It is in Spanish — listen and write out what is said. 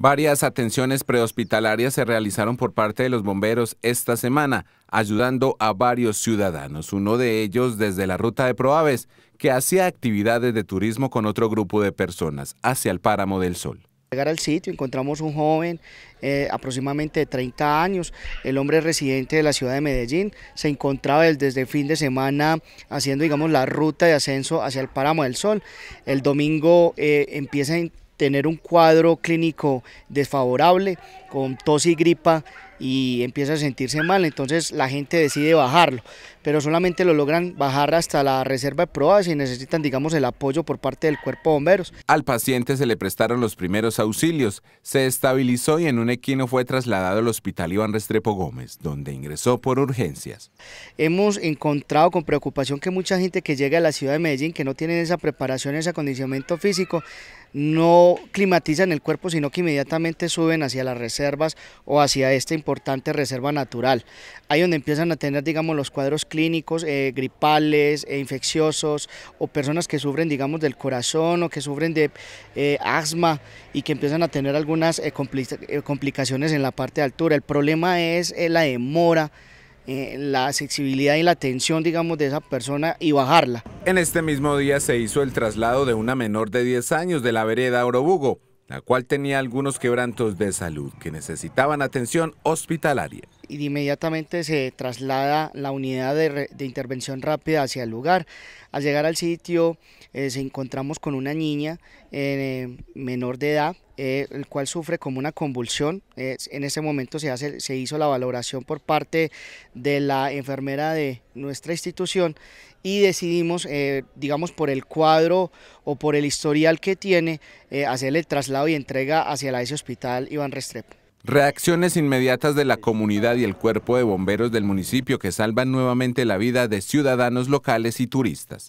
Varias atenciones prehospitalarias se realizaron por parte de los bomberos esta semana, ayudando a varios ciudadanos, uno de ellos desde la ruta de Proaves, que hacía actividades de turismo con otro grupo de personas hacia el Páramo del Sol. Llegar al sitio encontramos un joven eh, aproximadamente de 30 años, el hombre residente de la ciudad de Medellín, se encontraba desde el fin de semana haciendo digamos la ruta de ascenso hacia el Páramo del Sol. El domingo eh, empieza a tener un cuadro clínico desfavorable con tos y gripa y empieza a sentirse mal, entonces la gente decide bajarlo, pero solamente lo logran bajar hasta la reserva de pruebas y necesitan, digamos, el apoyo por parte del cuerpo de bomberos. Al paciente se le prestaron los primeros auxilios, se estabilizó y en un equino fue trasladado al hospital Iván Restrepo Gómez, donde ingresó por urgencias. Hemos encontrado con preocupación que mucha gente que llega a la ciudad de Medellín, que no tiene esa preparación, ese acondicionamiento físico, no climatizan el cuerpo, sino que inmediatamente suben hacia las reservas o hacia esta importante reserva natural. Ahí donde empiezan a tener, digamos, los cuadros clínicos, eh, gripales, eh, infecciosos, o personas que sufren, digamos, del corazón o que sufren de eh, asma y que empiezan a tener algunas complicaciones en la parte de altura. El problema es la demora, la accesibilidad y la tensión, digamos, de esa persona y bajarla. En este mismo día se hizo el traslado de una menor de 10 años de la vereda Orobugo, la cual tenía algunos quebrantos de salud que necesitaban atención hospitalaria. Y inmediatamente se traslada la unidad de, intervención rápida hacia el lugar. Al llegar al sitio eh, se encontramos con una niña eh, menor de edad, eh, el cual sufre como una convulsión. en ese momento se, hace, se hizo la valoración por parte de la enfermera de nuestra institución y decidimos, digamos, por el cuadro o por el historial que tiene, hacerle el traslado y entrega hacia la ese hospital Iván Restrepo. Reacciones inmediatas de la comunidad y el cuerpo de bomberos del municipio que salvan nuevamente la vida de ciudadanos locales y turistas.